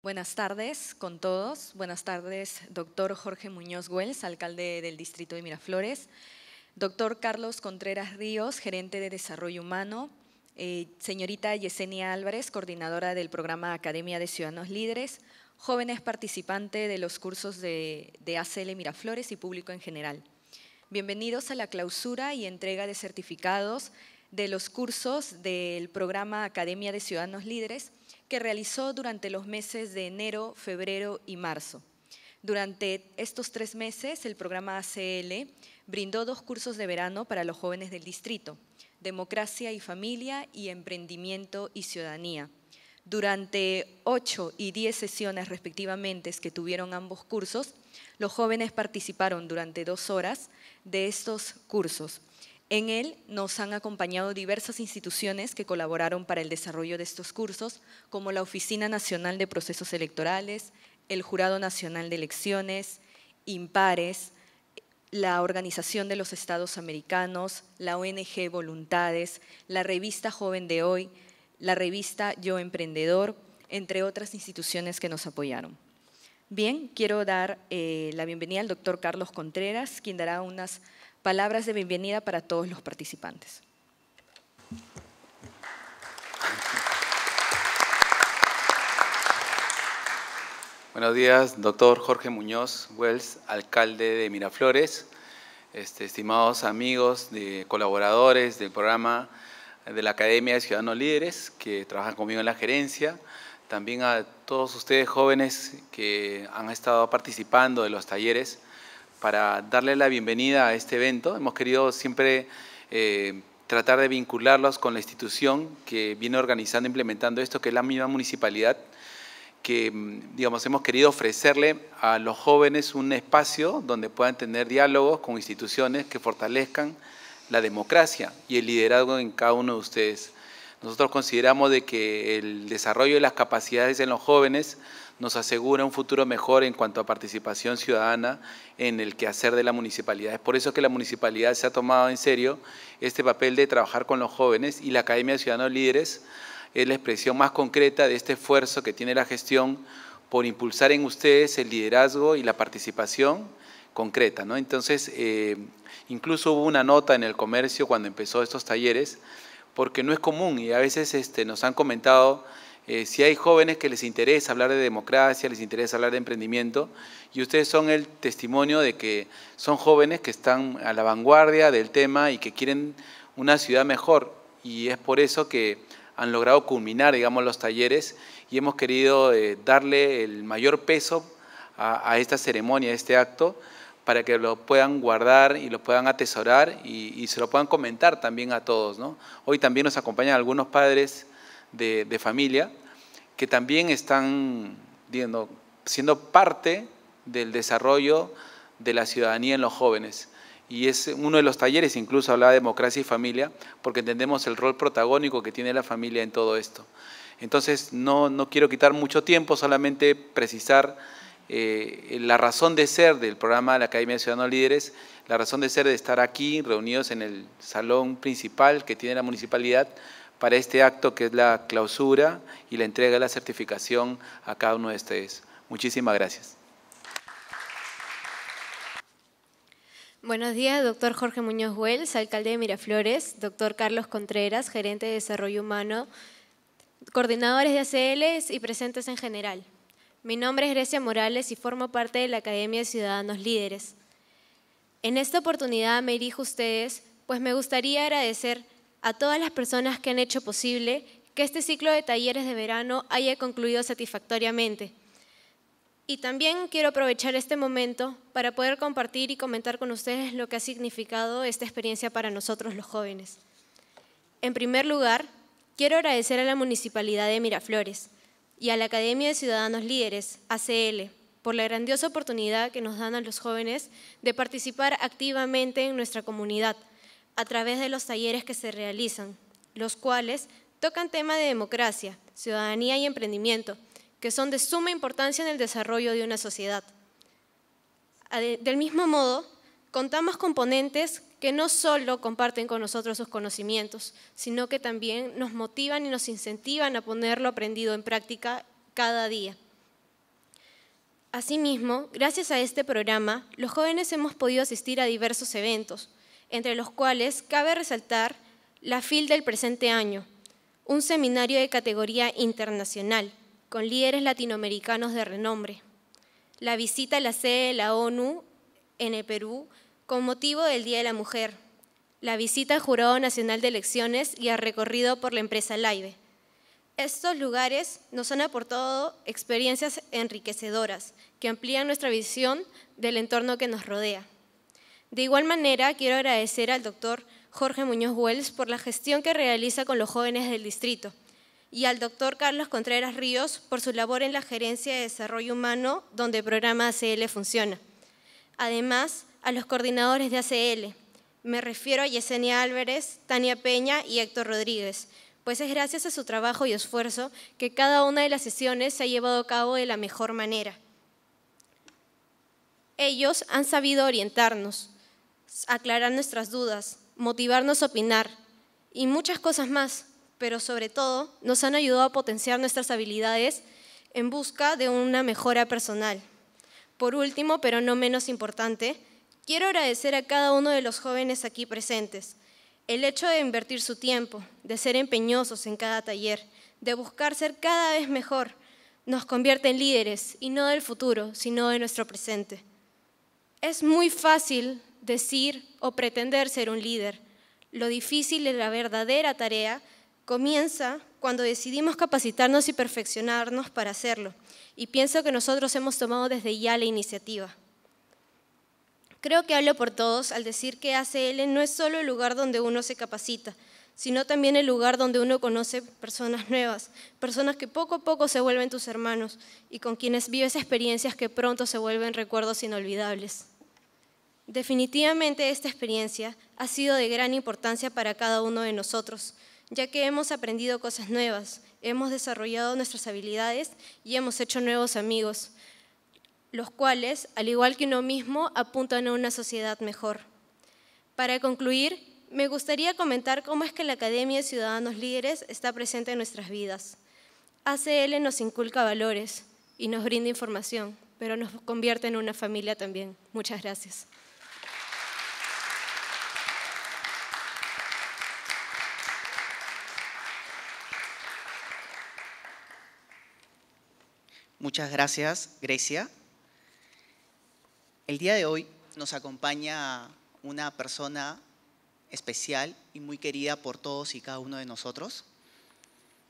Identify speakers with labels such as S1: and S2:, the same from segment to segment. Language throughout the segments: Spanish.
S1: Buenas tardes con todos. Buenas tardes, doctor Jorge Muñoz Wells, alcalde del distrito de Miraflores. Doctor Carlos Contreras Ríos, gerente de Desarrollo Humano. Eh, señorita Yesenia Álvarez, coordinadora del programa Academia de Ciudadanos Líderes. Jóvenes participantes de los cursos de, de ACL Miraflores y público en general. Bienvenidos a la clausura y entrega de certificados de los cursos del programa Academia de Ciudadanos Líderes que realizó durante los meses de enero, febrero y marzo. Durante estos tres meses, el programa ACL brindó dos cursos de verano para los jóvenes del distrito, Democracia y Familia y Emprendimiento y Ciudadanía. Durante ocho y diez sesiones respectivamente que tuvieron ambos cursos, los jóvenes participaron durante dos horas de estos cursos. En él nos han acompañado diversas instituciones que colaboraron para el desarrollo de estos cursos, como la Oficina Nacional de Procesos Electorales, el Jurado Nacional de Elecciones, Impares, la Organización de los Estados Americanos, la ONG Voluntades, la revista Joven de Hoy, la revista Yo Emprendedor, entre otras instituciones que nos apoyaron. Bien, quiero dar eh, la bienvenida al doctor Carlos Contreras, quien dará unas palabras de bienvenida para todos los participantes.
S2: Buenos días, doctor Jorge Muñoz Wells, alcalde de Miraflores. Este, estimados amigos, de colaboradores del programa de la Academia de Ciudadanos Líderes que trabajan conmigo en la gerencia, también a todos ustedes jóvenes que han estado participando de los talleres para darle la bienvenida a este evento. Hemos querido siempre eh, tratar de vincularlos con la institución que viene organizando, implementando esto, que es la misma municipalidad, que mm, digamos, hemos querido ofrecerle a los jóvenes un espacio donde puedan tener diálogos con instituciones que fortalezcan la democracia y el liderazgo en cada uno de ustedes. Nosotros consideramos de que el desarrollo de las capacidades en los jóvenes nos asegura un futuro mejor en cuanto a participación ciudadana en el quehacer de la municipalidad. Es por eso que la municipalidad se ha tomado en serio este papel de trabajar con los jóvenes y la Academia de Ciudadanos Líderes es la expresión más concreta de este esfuerzo que tiene la gestión por impulsar en ustedes el liderazgo y la participación concreta. ¿no? Entonces, eh, incluso hubo una nota en el comercio cuando empezó estos talleres, porque no es común y a veces este, nos han comentado eh, si hay jóvenes que les interesa hablar de democracia, les interesa hablar de emprendimiento, y ustedes son el testimonio de que son jóvenes que están a la vanguardia del tema y que quieren una ciudad mejor. Y es por eso que han logrado culminar, digamos, los talleres y hemos querido eh, darle el mayor peso a, esta ceremonia, a este acto, para que lo puedan guardar y lo puedan atesorar y, se lo puedan comentar también a todos. Hoy también nos acompañan algunos padres de, familia, que también están siendo parte del desarrollo de la ciudadanía en los jóvenes. Y es uno de los talleres, incluso hablaba de democracia y familia, porque entendemos el rol protagónico que tiene la familia en todo esto. Entonces, no, quiero quitar mucho tiempo, solamente precisar eh, la razón de ser del programa de la Academia de Ciudadanos Líderes, la razón de ser de estar aquí reunidos en el salón principal que tiene la municipalidad para este acto que es la clausura y la entrega de la certificación a cada uno de ustedes. Muchísimas gracias.
S3: Buenos días, doctor Jorge Muñoz Wells, alcalde de Miraflores, doctor Carlos Contreras, gerente de Desarrollo Humano, coordinadores de ACLs y presentes en general. Mi nombre es Grecia Morales y formo parte de la Academia de Ciudadanos Líderes. En esta oportunidad me dirijo a ustedes, pues me gustaría agradecer a todas las personas que han hecho posible que este ciclo de talleres de verano haya concluido satisfactoriamente. Y también quiero aprovechar este momento para poder compartir y comentar con ustedes lo que ha significado esta experiencia para nosotros los jóvenes. En primer lugar, quiero agradecer a la Municipalidad de Miraflores y a la Academia de Ciudadanos Líderes, ACL, por la grandiosa oportunidad que nos dan a los jóvenes de participar activamente en nuestra comunidad a través de los talleres que se realizan, los cuales tocan temas de democracia, ciudadanía y emprendimiento, que son de suma importancia en el desarrollo de una sociedad. Del mismo modo, contamos con ponentes que no solo comparten con nosotros sus conocimientos, sino que también nos motivan y nos incentivan a poner lo aprendido en práctica cada día. Asimismo, gracias a este programa, los jóvenes hemos podido asistir a diversos eventos, entre los cuales cabe resaltar la FIL del presente año, un seminario de categoría internacional con líderes latinoamericanos de renombre, la visita a la sede de la ONU en el Perú con motivo del Día de la Mujer, la visita al Jurado Nacional de Elecciones y al recorrido por la empresa Laibe. Estos lugares nos han aportado experiencias enriquecedoras que amplían nuestra visión del entorno que nos rodea. De igual manera, quiero agradecer al doctor Jorge Muñoz Wells por la gestión que realiza con los jóvenes del distrito y al doctor Carlos Contreras Ríos por su labor en la Gerencia de Desarrollo Humano, donde el programa ACL funciona. Además, a los coordinadores de ACL. Me refiero a Yesenia Álvarez, Tania Peña y Héctor Rodríguez, pues es gracias a su trabajo y esfuerzo que cada una de las sesiones se ha llevado a cabo de la mejor manera. Ellos han sabido orientarnos, aclarar nuestras dudas, motivarnos a opinar y muchas cosas más, pero sobre todo nos han ayudado a potenciar nuestras habilidades en busca de una mejora personal. Por último, pero no menos importante, quiero agradecer a cada uno de los jóvenes aquí presentes el hecho de invertir su tiempo, de ser empeñosos en cada taller, de buscar ser cada vez mejor, nos convierte en líderes, y no del futuro, sino de nuestro presente. Es muy fácil decir o pretender ser un líder. Lo difícil y la verdadera tarea comienza cuando decidimos capacitarnos y perfeccionarnos para hacerlo. Y pienso que nosotros hemos tomado desde ya la iniciativa. Creo que hablo por todos al decir que ACL no es solo el lugar donde uno se capacita, sino también el lugar donde uno conoce personas nuevas, personas que poco a poco se vuelven tus hermanos y con quienes vives experiencias que pronto se vuelven recuerdos inolvidables. Definitivamente esta experiencia ha sido de gran importancia para cada uno de nosotros, ya que hemos aprendido cosas nuevas, hemos desarrollado nuestras habilidades y hemos hecho nuevos amigos, los cuales, al igual que uno mismo, apuntan a una sociedad mejor. Para concluir, me gustaría comentar cómo es que la Academia de Ciudadanos Líderes está presente en nuestras vidas. ACL nos inculca valores y nos brinda información, pero nos convierte en una familia también. Muchas gracias.
S4: Muchas gracias, Grecia. El día de hoy nos acompaña una persona especial y muy querida por todos y cada uno de nosotros.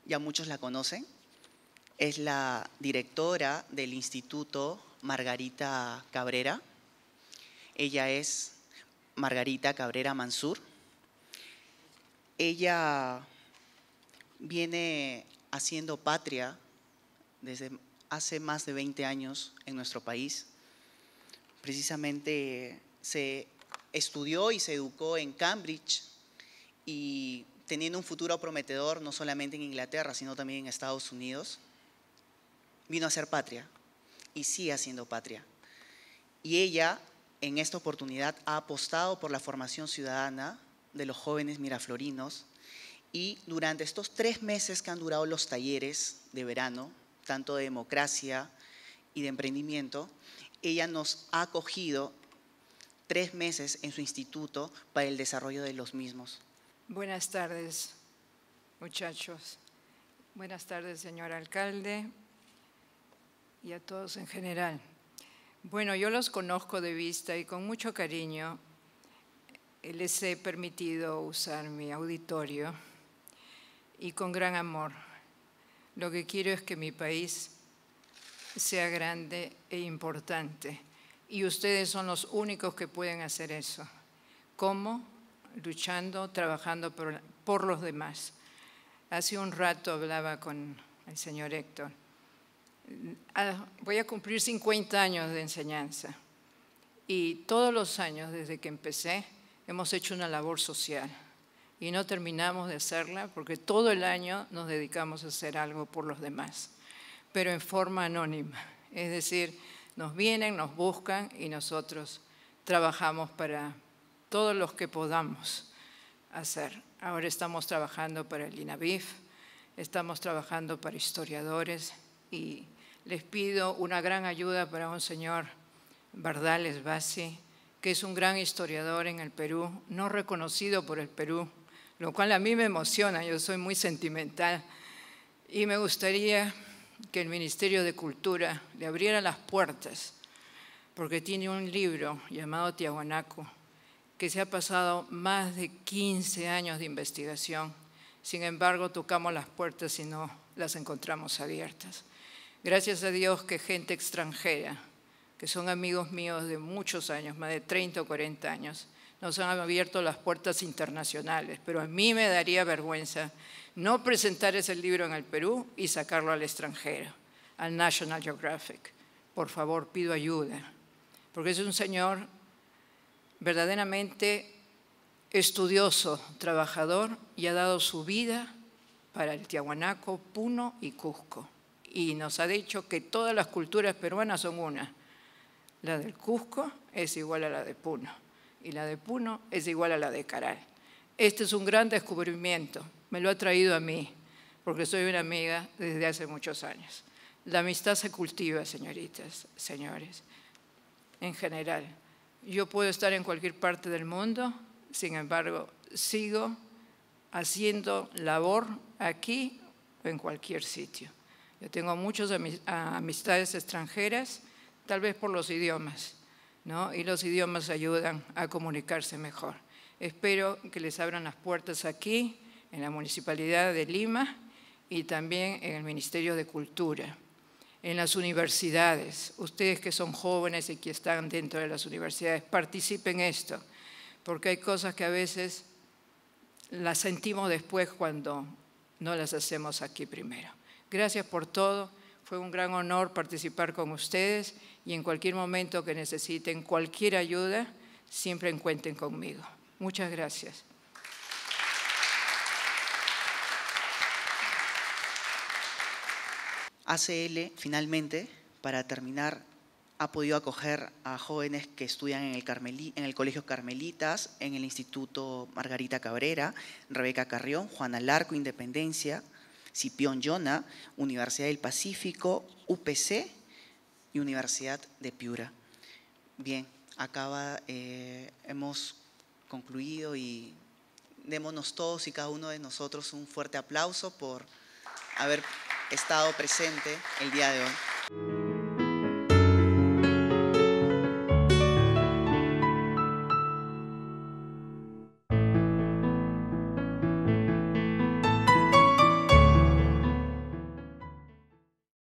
S4: Ya muchos la conocen. Es la directora del Instituto Margarita Cabrera. Ella es Margarita Cabrera Mansur. Ella viene haciendo patria desde hace más de 20 años en nuestro país. Precisamente se estudió y se educó en Cambridge y teniendo un futuro prometedor no solamente en Inglaterra, sino también en Estados Unidos, vino a ser patria y sigue siendo patria. Y ella en esta oportunidad ha apostado por la formación ciudadana de los jóvenes miraflorinos y durante estos tres meses que han durado los talleres de verano, tanto de democracia y de emprendimiento, ella nos ha acogido tres meses en su instituto para el desarrollo de los mismos.
S5: Buenas tardes, muchachos. Buenas tardes, señor alcalde, y a todos en general. Bueno, yo los conozco de vista y con mucho cariño les he permitido usar mi auditorio y con gran amor. Lo que quiero es que mi país sea grande e importante. Y ustedes son los únicos que pueden hacer eso. ¿Cómo? Luchando, trabajando por, los demás. Hace un rato hablaba con el señor Héctor. Ah, voy a cumplir 50 años de enseñanza. Y todos los años desde que empecé hemos hecho una labor social y no terminamos de hacerla porque todo el año nos dedicamos a hacer algo por los demás, pero en forma anónima. Es decir, nos vienen, nos buscan y nosotros trabajamos para todos los que podamos hacer. Ahora estamos trabajando para el INAVIF, estamos trabajando para historiadores y les pido una gran ayuda para un señor Bardales Basi, que es un gran historiador en el Perú, no reconocido por el Perú, lo cual a mí me emociona, yo soy muy sentimental. Y me gustaría que el Ministerio de Cultura le abriera las puertas, porque tiene un libro llamado Tiahuanaco, que se ha pasado más de 15 años de investigación. Sin embargo, tocamos las puertas y no las encontramos abiertas. Gracias a Dios que gente extranjera, que son amigos míos de muchos años, más de 30 o 40 años, nos han abierto las puertas internacionales, pero a mí me daría vergüenza no presentar ese libro en el Perú y sacarlo al extranjero, al National Geographic. Por favor, pido ayuda, porque es un señor verdaderamente estudioso, trabajador y ha dado su vida para el Tiahuanaco, Puno y Cusco. Y nos ha dicho que todas las culturas peruanas son una. La del Cusco es igual a la de Puno y la de Puno es igual a la de Caral. Este es un gran descubrimiento, me lo ha traído a mí, porque soy una amiga desde hace muchos años. La amistad se cultiva, señoritas, señores, en general. Yo puedo estar en cualquier parte del mundo, sin embargo, sigo haciendo labor aquí o en cualquier sitio. Yo tengo muchas amistades extranjeras, tal vez por los idiomas, y los idiomas ayudan a comunicarse mejor. Espero que les abran las puertas aquí, en la Municipalidad de Lima y también en el Ministerio de Cultura, en las universidades. Ustedes que son jóvenes y que están dentro de las universidades, participen en esto, porque hay cosas que a veces las sentimos después cuando no las hacemos aquí primero. Gracias por todo. Fue un gran honor participar con ustedes y en cualquier momento que necesiten cualquier ayuda, siempre
S4: encuentren conmigo. Muchas gracias. ACL finalmente, para terminar, ha podido acoger a jóvenes que estudian en el, en el Colegio Carmelitas, en el Instituto Margarita Cabrera, Rebeca Carrión, Juana Larco, Independencia, Cipión Yona, Universidad del Pacífico, UPC Universidad de Piura. Bien, acaba, eh, hemos concluido y démonos todos y cada uno de nosotros un fuerte aplauso por haber estado presente el día de hoy.